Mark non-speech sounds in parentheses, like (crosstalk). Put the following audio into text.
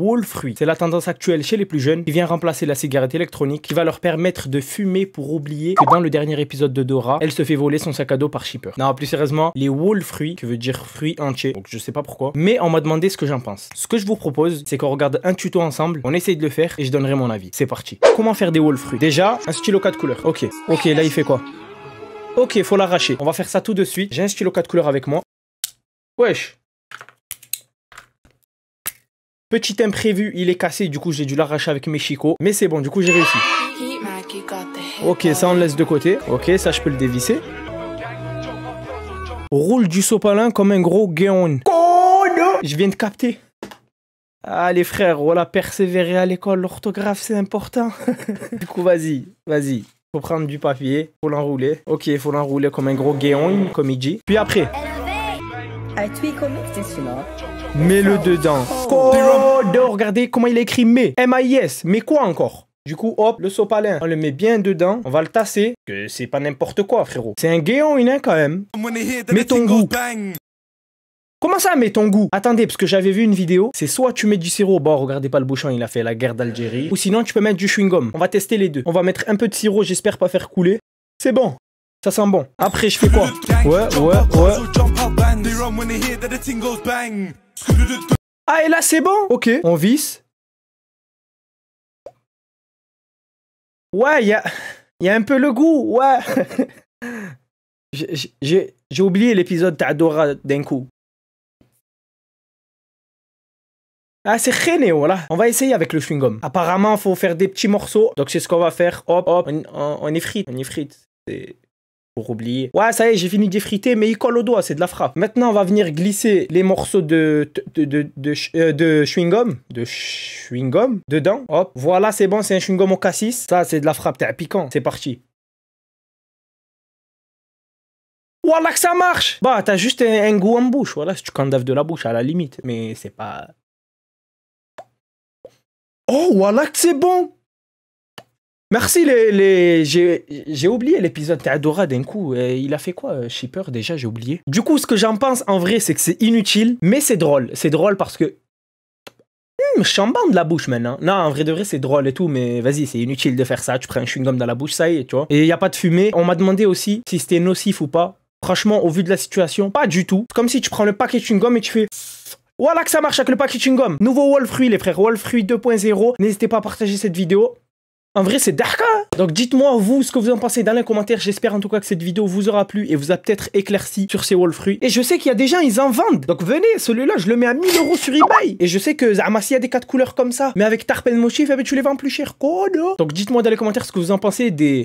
Wall Fruit, c'est la tendance actuelle chez les plus jeunes qui vient remplacer la cigarette électronique qui va leur permettre de fumer pour oublier que dans le dernier épisode de Dora, elle se fait voler son sac à dos par Shipper. Non, plus sérieusement, les Wall Fruits, qui veut dire fruit entier donc je sais pas pourquoi, mais on m'a demandé ce que j'en pense. Ce que je vous propose, c'est qu'on regarde un tuto ensemble, on essaye de le faire et je donnerai mon avis. C'est parti. Comment faire des Wall Fruits Déjà, un stylo 4 couleurs. Ok, ok, là il fait quoi Ok, faut l'arracher. On va faire ça tout de suite. J'ai un stylo 4 couleurs avec moi. Wesh Petit imprévu, il est cassé, du coup j'ai dû l'arracher avec mes chicots. Mais c'est bon, du coup j'ai réussi. Ok, ça on le laisse de côté. Ok, ça je peux le dévisser. Roule du sopalin comme un gros guéon. Je viens de capter. Allez frère, voilà, persévérer à l'école, l'orthographe c'est important. (laughs) du coup vas-y, vas-y. Faut prendre du papier, faut l'enrouler. Ok, faut l'enrouler comme un gros guéon, comme il dit. Puis après... Ah, hein? Mets-le dedans. Oh. regardez comment il a écrit mais. m i s Mais quoi encore du coup, hop, le sopalin, on le met bien dedans, on va le tasser, que c'est pas n'importe quoi, frérot. C'est un guéon, il quand même. Mets ton goût. Comment ça, mets ton goût Attendez, parce que j'avais vu une vidéo, c'est soit tu mets du sirop, bon, regardez pas le bouchon, il a fait la guerre d'Algérie, ou sinon tu peux mettre du chewing-gum. On va tester les deux. On va mettre un peu de sirop, j'espère pas faire couler. C'est bon. Ça sent bon. Après, je fais quoi Ouais, ouais, ouais. Ah, et là, c'est bon Ok, on visse. Ouais, il y a, y a un peu le goût, ouais. (laughs) J'ai oublié l'épisode d'Adora d'un coup. Ah, c'est rené, voilà. On va essayer avec le chewing-gum. Apparemment, faut faire des petits morceaux. Donc, c'est ce qu'on va faire. Hop, hop, on, on effrite. On effrite. C'est pour oublier. Ouais, ça y est, j'ai fini de d'effriter, mais il colle au doigt, c'est de la frappe. Maintenant, on va venir glisser les morceaux de, de, euh, de, chewing-gum, de chewing-gum, dedans. Hop, voilà, c'est bon, c'est un chewing-gum au cassis. Ça, c'est de la frappe, t'es un piquant. C'est parti. Voilà que ça marche Bah, t'as juste un, goût en bouche, voilà, si tu candaves de la bouche, à la limite. Mais c'est pas... Oh, voilà que c'est bon Merci, les, les... j'ai oublié l'épisode Tadora d'un coup. Euh, il a fait quoi, euh, peur Déjà, j'ai oublié. Du coup, ce que j'en pense en vrai, c'est que c'est inutile, mais c'est drôle. C'est drôle parce que. Hum, je de la bouche maintenant. Non, en vrai de vrai, c'est drôle et tout, mais vas-y, c'est inutile de faire ça. Tu prends un chewing-gum dans la bouche, ça y est, tu vois. Et il n'y a pas de fumée. On m'a demandé aussi si c'était nocif ou pas. Franchement, au vu de la situation, pas du tout. C'est comme si tu prends le paquet chewing-gum et tu fais. Voilà que ça marche avec le paquet chewing-gum. Nouveau Wall Fruit, les frères. Wall Fruit 2.0. N'hésitez pas à partager cette vidéo. En vrai, c'est Darka hein. Donc dites-moi, vous, ce que vous en pensez dans les commentaires. J'espère en tout cas que cette vidéo vous aura plu et vous a peut-être éclairci sur ces fruits Et je sais qu'il y a des gens, ils en vendent. Donc venez, celui-là, je le mets à 1000 euros sur eBay. Et je sais que Zama, s'il y a des quatre couleurs comme ça, mais avec Tarpen Moshif, tu les vends plus cher. Donc dites-moi dans les commentaires ce que vous en pensez des,